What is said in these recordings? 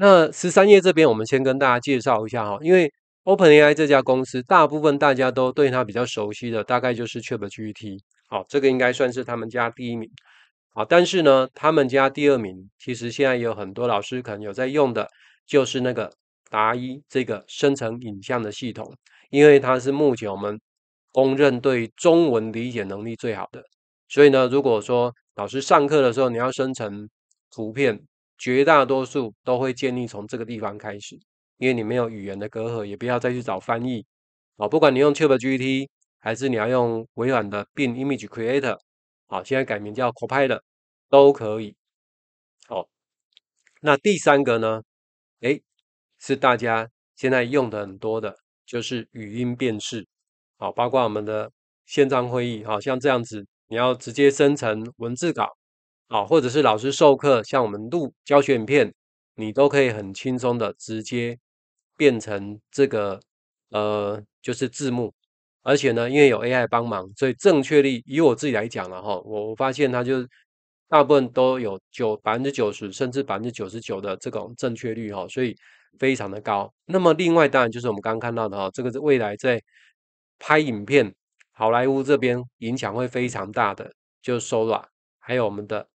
那十三页这边，我们先跟大家介绍一下哈，因为 OpenAI 这家公司，大部分大家都对它比较熟悉的，大概就是 ChatGPT，好，这个应该算是他们家第一名，好，但是呢，他们家第二名，其实现在有很多老师可能有在用的，就是那个达一这个生成影像的系统，因为它是目前我们公认对中文理解能力最好的，所以呢，如果说老师上课的时候你要生成图片。绝大多数都会建议从这个地方开始，因为你没有语言的隔阂，也不要再去找翻译哦。不管你用 ChatGPT 还是你要用微软的 Image Creator，好，现在改名叫 Copilot 都可以。哦，那第三个呢？哎，是大家现在用的很多的，就是语音辨识哦，包括我们的线上会议，好像这样子，你要直接生成文字稿。啊，或者是老师授课，像我们录教学影片，你都可以很轻松的直接变成这个呃，就是字幕。而且呢，因为有 AI 帮忙，所以正确率以我自己来讲了哈，我我发现它就大部分都有九百分之九十，甚至百分之九十九的这种正确率哈，所以非常的高。那么另外当然就是我们刚刚看到的哈，这个是未来在拍影片，好莱坞这边影响会非常大的，就是 Sora，还有我们的。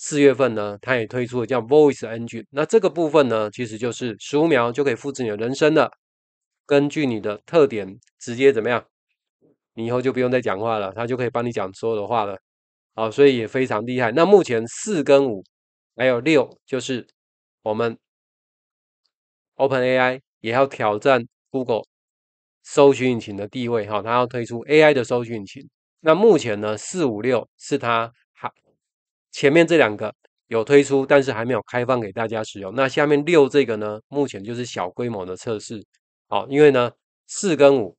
四月份呢，它也推出了叫 Voice e N G，i n e 那这个部分呢，其实就是十五秒就可以复制你的人生了，根据你的特点，直接怎么样，你以后就不用再讲话了，它就可以帮你讲所有的话了，啊，所以也非常厉害。那目前四跟五还有六，就是我们 Open A I 也要挑战 Google 搜寻引擎的地位，哈，它要推出 A I 的搜寻引擎。那目前呢，四五六是它。前面这两个有推出，但是还没有开放给大家使用。那下面六这个呢，目前就是小规模的测试，好，因为呢四跟五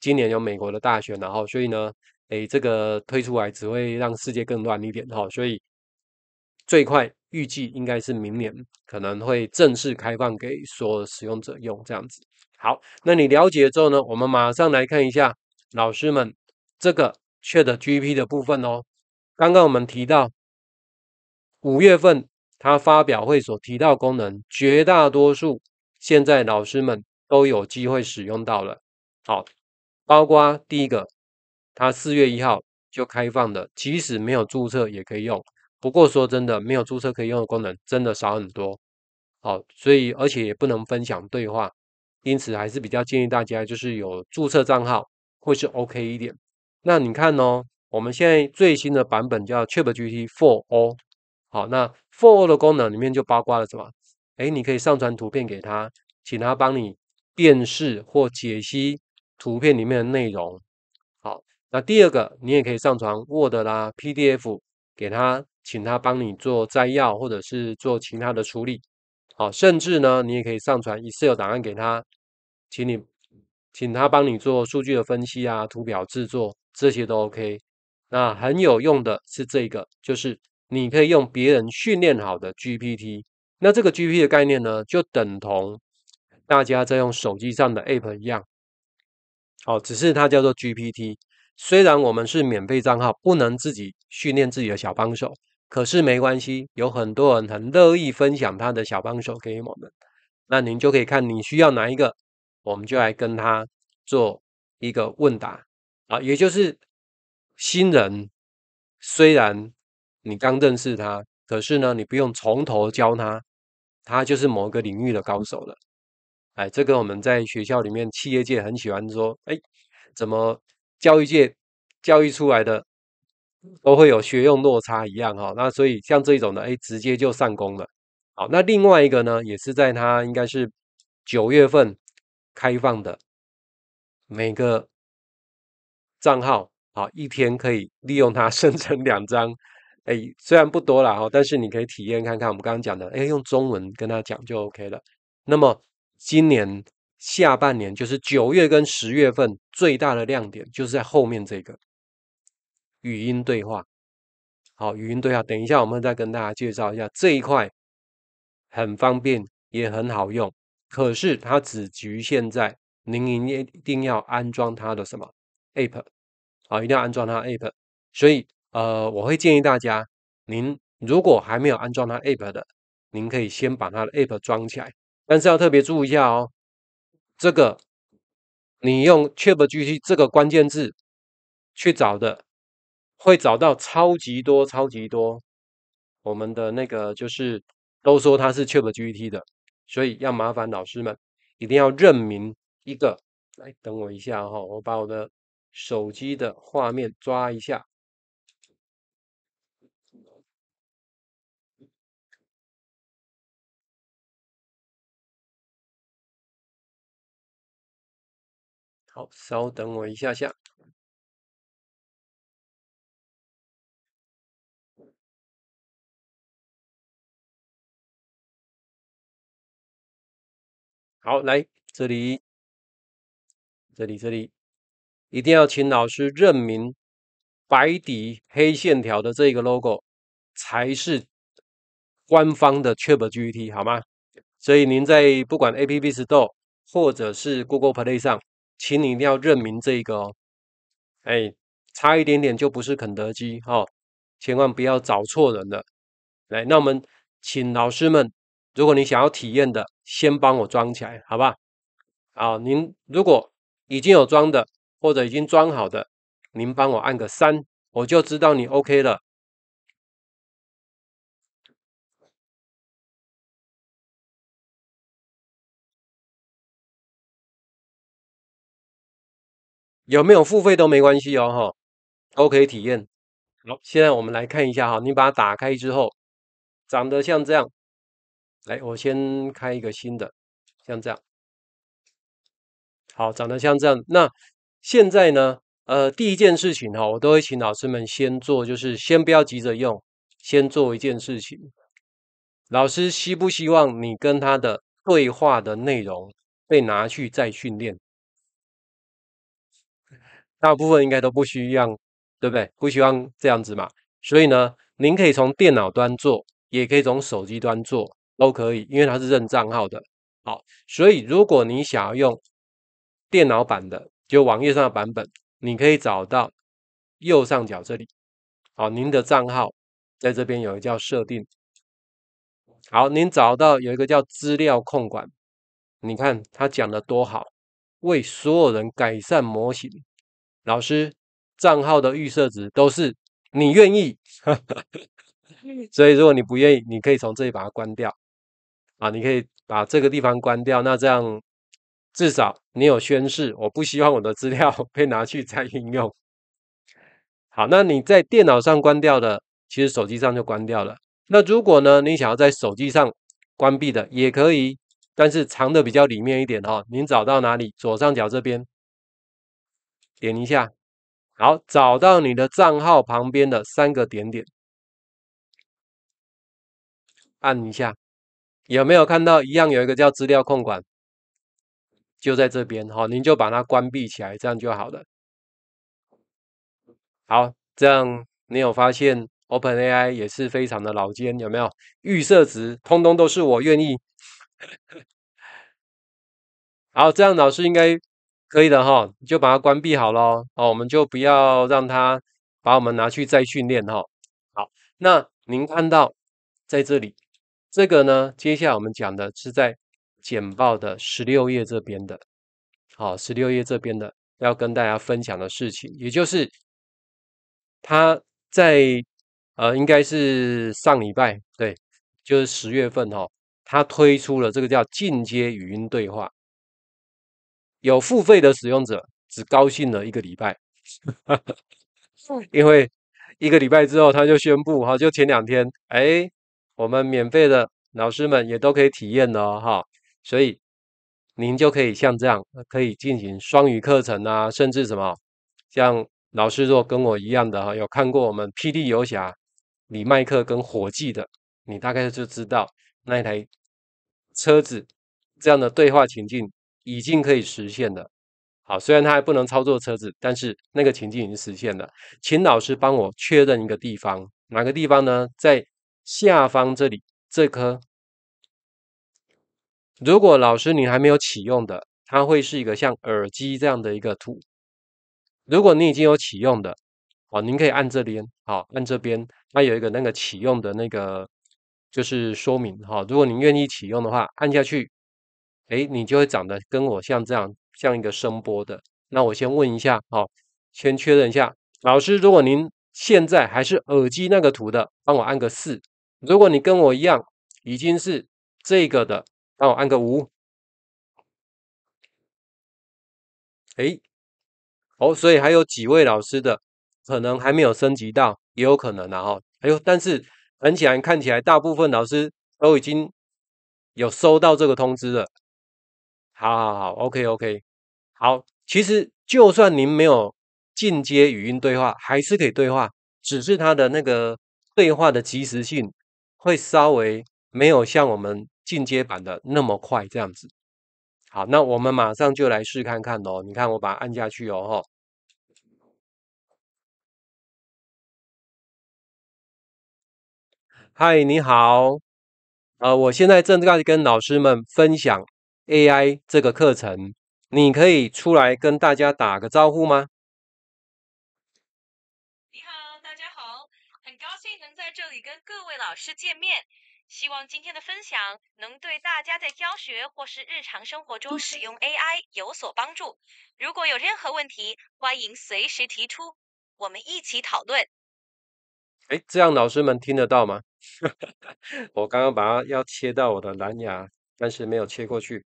今年有美国的大选，然后所以呢，诶，这个推出来只会让世界更乱一点哈。所以最快预计应该是明年可能会正式开放给所有使用者用这样子。好，那你了解之后呢，我们马上来看一下老师们这个 c h a t g p 的部分哦。刚刚我们提到，五月份他发表会所提到功能，绝大多数现在老师们都有机会使用到了。好，包括第一个，他四月一号就开放的，即使没有注册也可以用。不过说真的，没有注册可以用的功能真的少很多。好，所以而且也不能分享对话，因此还是比较建议大家就是有注册账号会是 OK 一点。那你看哦，我们现在最新的版本叫 ChatGPT for All。好，那 for All 的功能里面就包括了什么？哎，你可以上传图片给他，请他帮你辨识或解析图片里面的内容。好，那第二个，你也可以上传 Word 啦、PDF，给他，请他帮你做摘要或者是做其他的处理。好，甚至呢，你也可以上传 c e 有档案给他，请你请他帮你做数据的分析啊、图表制作，这些都 OK。那很有用的是这个，就是你可以用别人训练好的 GPT。那这个 GPT 的概念呢，就等同大家在用手机上的 App 一样。好，只是它叫做 GPT。虽然我们是免费账号，不能自己训练自己的小帮手，可是没关系，有很多人很乐意分享他的小帮手给我们。那您就可以看你需要哪一个，我们就来跟他做一个问答啊，也就是。新人虽然你刚认识他，可是呢，你不用从头教他，他就是某个领域的高手了。哎，这个我们在学校里面、企业界很喜欢说，哎，怎么教育界教育出来的都会有学用落差一样哈。那所以像这种的，哎，直接就上攻了。好，那另外一个呢，也是在他应该是九月份开放的每个账号。好，一天可以利用它 生成两张，哎，虽然不多了哈，但是你可以体验看看。我们刚刚讲的，哎，用中文跟他讲就 OK 了。那么今年下半年，就是九月跟十月份最大的亮点，就是在后面这个语音对话。好，语音对话，等一下我们再跟大家介绍一下这一块，很方便也很好用。可是它只局限在您一定一定要安装它的什么 app。啊，一定要安装它 app，所以呃，我会建议大家，您如果还没有安装它 app 的，您可以先把它的 app 装起来，但是要特别注意一下哦，这个你用 c h a t g t 这个关键字去找的，会找到超级多超级多我们的那个就是都说它是 c h a t g t 的，所以要麻烦老师们一定要认明一个，来等我一下哈，我把我的。手机的画面抓一下，好，稍等我一下下。好，来这里，这里，这里。一定要请老师认明白底黑线条的这个 logo，才是官方的 c h i p l e G T，好吗？所以您在不管 A P P Store 或者是 Google Play 上，请你一定要认明这个哦。哎，差一点点就不是肯德基哦，千万不要找错人了。来，那我们请老师们，如果你想要体验的，先帮我装起来，好吧？啊，您如果已经有装的。或者已经装好的，您帮我按个三，我就知道你 OK 了。有没有付费都没关系哦，哈，都可以体验。好，现在我们来看一下哈，你把它打开之后，长得像这样。来，我先开一个新的，像这样。好，长得像这样。那现在呢，呃，第一件事情哈，我都会请老师们先做，就是先不要急着用，先做一件事情。老师希不希望你跟他的对话的内容被拿去再训练？大部分应该都不需要，对不对？不希望这样子嘛。所以呢，您可以从电脑端做，也可以从手机端做，都可以，因为它是认账号的。好，所以如果你想要用电脑版的。就网页上的版本，你可以找到右上角这里，好，您的账号在这边有一个叫“设定”。好，您找到有一个叫“资料控管”，你看他讲的多好，为所有人改善模型。老师，账号的预设值都是你愿意，所以如果你不愿意，你可以从这里把它关掉。啊，你可以把这个地方关掉，那这样。至少你有宣誓，我不希望我的资料 被拿去再应用。好，那你在电脑上关掉的，其实手机上就关掉了。那如果呢，你想要在手机上关闭的也可以，但是藏的比较里面一点哈。您找到哪里？左上角这边点一下，好，找到你的账号旁边的三个点点，按一下，有没有看到一样？有一个叫资料控管。就在这边哈，您就把它关闭起来，这样就好了。好，这样你有发现，OpenAI 也是非常的老奸，有没有？预设值通通都是我愿意。好，这样老师应该可以的哈，就把它关闭好了。哦，我们就不要让它把我们拿去再训练哈。好，那您看到在这里，这个呢，接下来我们讲的是在。简报的十六页这边的，好，十六页这边的要跟大家分享的事情，也就是他在呃，应该是上礼拜对，就是十月份哈，他推出了这个叫进阶语音对话，有付费的使用者只高兴了一个礼拜，因为一个礼拜之后他就宣布哈，就前两天，哎，我们免费的老师们也都可以体验了哈。所以您就可以像这样，可以进行双语课程啊，甚至什么？像老师若跟我一样的哈，有看过我们《霹雳游侠》李麦克跟火计的，你大概就知道那一台车子这样的对话情境已经可以实现了。好，虽然他还不能操作车子，但是那个情境已经实现了。请老师帮我确认一个地方，哪个地方呢？在下方这里这颗。如果老师您还没有启用的，它会是一个像耳机这样的一个图。如果你已经有启用的，哦，您可以按这边，好，按这边。它有一个那个启用的那个就是说明，哈。如果您愿意启用的话，按下去，哎，你就会长得跟我像这样，像一个声波的。那我先问一下，好，先确认一下，老师，如果您现在还是耳机那个图的，帮我按个四。如果你跟我一样，已经是这个的。帮我按个五，哎，哦，所以还有几位老师的可能还没有升级到，也有可能啊哈。哎呦，但是很显然看起来，大部分老师都已经有收到这个通知了。好好好，OK OK，好，其实就算您没有进阶语音对话，还是可以对话，只是它的那个对话的及时性会稍微没有像我们。进阶版的那么快这样子，好，那我们马上就来试看看哦。你看我把它按下去哦，哈。嗨，你好，呃，我现在正在跟老师们分享 AI 这个课程，你可以出来跟大家打个招呼吗？你好，大家好，很高兴能在这里跟各位老师见面。希望今天的分享能对大家在教学或是日常生活中使用 AI 有所帮助。如果有任何问题，欢迎随时提出，我们一起讨论。哎，这样老师们听得到吗？我刚刚把它要切到我的蓝牙，但是没有切过去。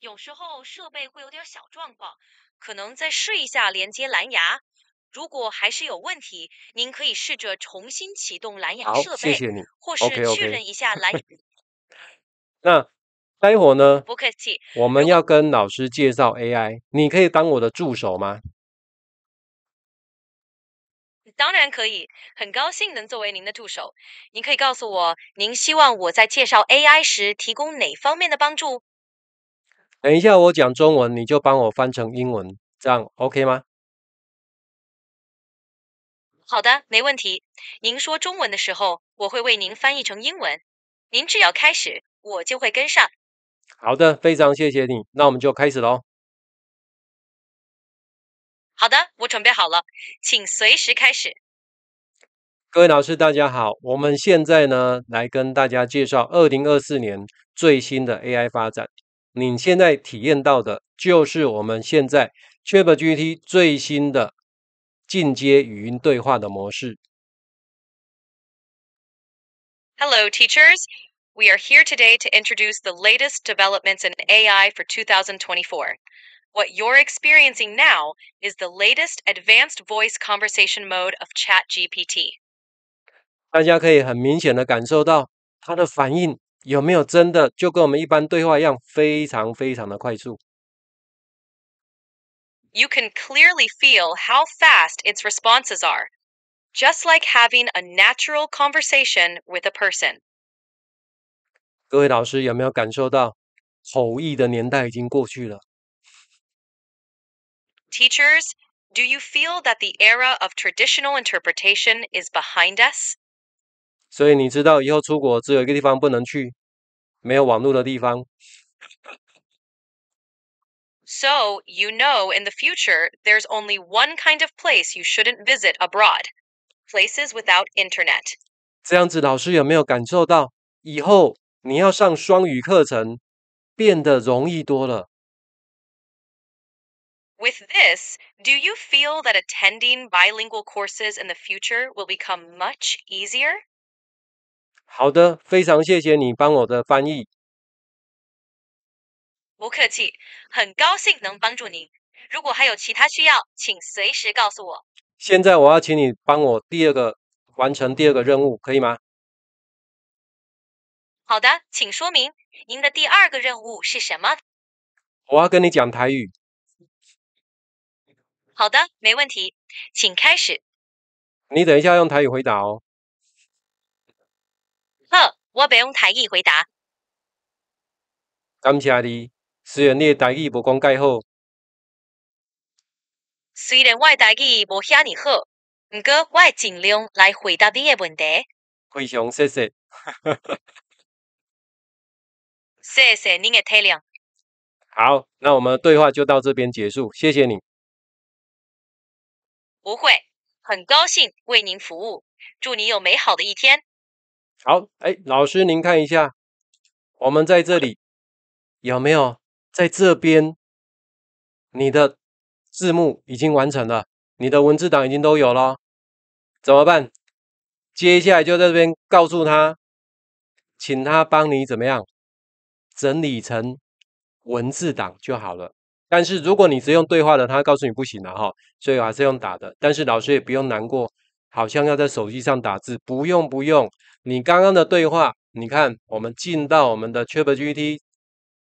有时候设备会有点小状况，可能再试一下连接蓝牙。如果还是有问题，您可以试着重新启动蓝牙设备，谢谢你，或是确认一下蓝牙。OK 那待会儿呢？不客气。我们要跟老师介绍 AI，你可以当我的助手吗？当然可以，很高兴能作为您的助手。您可以告诉我，您希望我在介绍 AI 时提供哪方面的帮助？等一下我讲中文，你就帮我翻成英文，这样 OK 吗？好的，没问题。您说中文的时候，我会为您翻译成英文。您只要开始，我就会跟上。好的，非常谢谢你。那我们就开始喽。好的，我准备好了，请随时开始。各位老师，大家好，我们现在呢来跟大家介绍二零二四年最新的 AI 发展。你现在体验到的就是我们现在 ChatGPT 最新的。进阶语音对话的模式。Hello, teachers. We are here today to introduce the latest developments in AI for 2024. What you're experiencing now is the latest advanced voice conversation mode of ChatGPT. 大家可以很明显的感受到它的反应有没有真的就跟我们一般对话一样，非常非常的快速。you can clearly feel how fast its responses are, just like having a natural conversation with a person. 各位老师有没有感受到口译的年代已经过去了？Teachers, do you feel that the era of traditional interpretation is behind us? 所以你知道以后出国只有一个地方不能去，没有网络的地方，so you know in the future there's only one kind of place you shouldn't visit abroad places without internet. 这样子，老师有没有感受到以后你要上双语课程变得容易多了？With this, do you feel that attending bilingual courses in the future will become much easier? 好的，非常谢谢你帮我的翻译。不客气，很高兴能帮助您。如果还有其他需要，请随时告诉我。现在我要请你帮我第二个完成第二个任务，可以吗？好的，请说明您的第二个任务是什么。我要跟你讲台语。好的，没问题，请开始。你等一下用台语回答哦。好，我不用台语回答。感谢你。虽然你的代志无讲介好，虽然我的代志无遐尔好，不过我会尽量来回答你的问题。非常谢谢，谢谢您的体谅。好，那我们对话就到这边结束。谢谢你，不会，很高兴为您服务，祝您有美好的一天。好，哎，老师您看一下，我们在这里有没有？在这边，你的字幕已经完成了，你的文字档已经都有了，怎么办？接下来就在这边告诉他，请他帮你怎么样整理成文字档就好了。但是如果你是用对话的，他告诉你不行了哈，所以还是用打的。但是老师也不用难过，好像要在手机上打字，不用不用，你刚刚的对话，你看我们进到我们的 ChatGPT。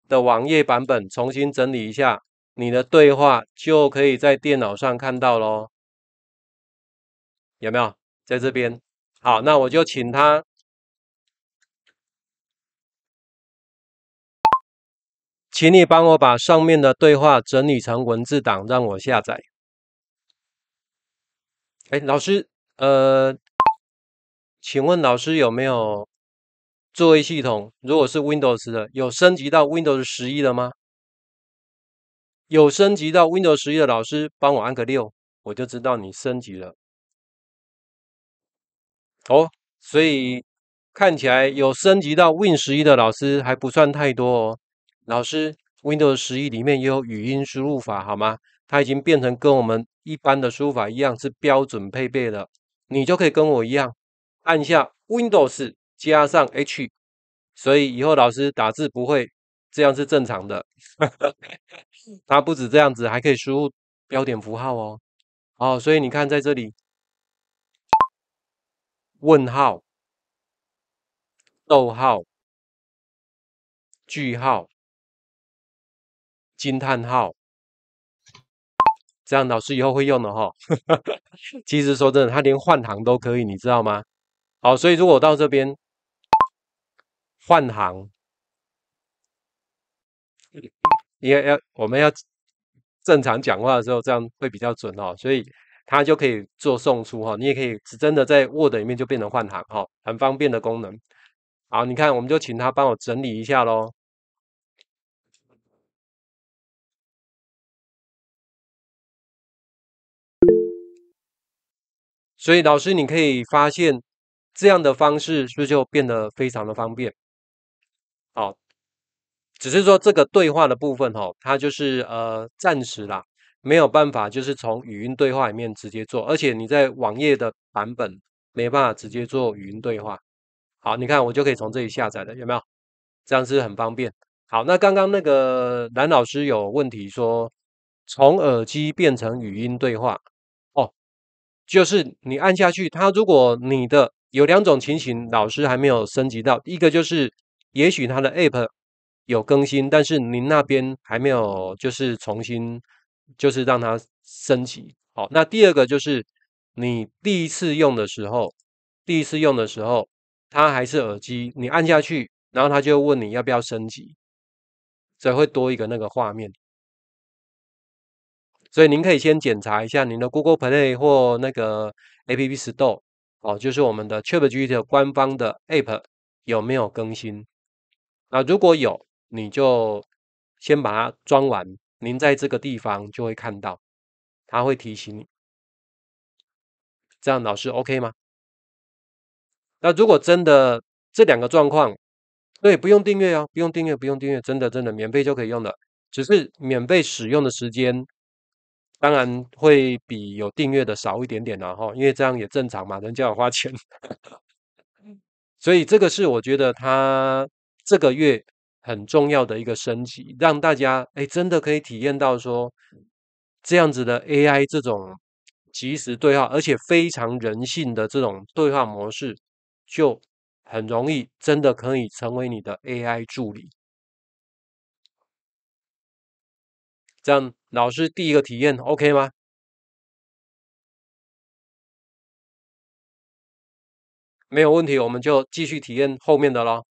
的网页版本重新整理一下，你的对话就可以在电脑上看到喽。有没有在这边？好，那我就请他，请你帮我把上面的对话整理成文字档，让我下载。哎，老师，呃，请问老师有没有？作业系统如果是 Windows 的，有升级到 Windows 十一的吗？有升级到 Windows 十一的老师，帮我按个六，我就知道你升级了。哦，所以看起来有升级到 Win 十一的老师还不算太多哦。老师，Windows 十一里面也有语音输入法好吗？它已经变成跟我们一般的输入法一样，是标准配备的，你就可以跟我一样按下 Windows。加上 H，所以以后老师打字不会这样是正常的。他不止这样子，还可以输入标点符号哦。哦，所以你看在这里，问号、逗号、句号、惊叹号，这样老师以后会用的哈。其实说真的，他连换行都可以，你知道吗？好，所以如果到这边。换行，因为要我们要正常讲话的时候，这样会比较准哦，所以它就可以做送出哈。你也可以真的在 Word 里面就变成换行哈，很方便的功能。好，你看，我们就请他帮我整理一下喽。所以老师，你可以发现这样的方式是不是就变得非常的方便？好，只是说这个对话的部分哦，它就是呃暂时啦，没有办法，就是从语音对话里面直接做，而且你在网页的版本没办法直接做语音对话。好，你看我就可以从这里下载的，有没有？这样是很方便。好，那刚刚那个男老师有问题说，从耳机变成语音对话哦，就是你按下去，它如果你的有两种情形，老师还没有升级到，一个就是。也许它的 App 有更新，但是您那边还没有，就是重新，就是让它升级。好，那第二个就是你第一次用的时候，第一次用的时候，它还是耳机，你按下去，然后它就问你要不要升级，所以会多一个那个画面。所以您可以先检查一下您的 Google Play 或那个 App Store，哦，就是我们的 t h a t g e G 的官方的 App 有没有更新。那如果有，你就先把它装完。您在这个地方就会看到，他会提醒你。这样老师 OK 吗？那如果真的这两个状况，对，不用订阅哦，不用订阅，不用订阅，真的真的免费就可以用的，只是免费使用的时间，当然会比有订阅的少一点点了哈，因为这样也正常嘛，人家要花钱。所以这个是我觉得他。这个月很重要的一个升级，让大家哎真的可以体验到说这样子的 AI 这种即时对话，而且非常人性的这种对话模式，就很容易真的可以成为你的 AI 助理。这样，老师第一个体验 OK 吗？没有问题，我们就继续体验后面的喽。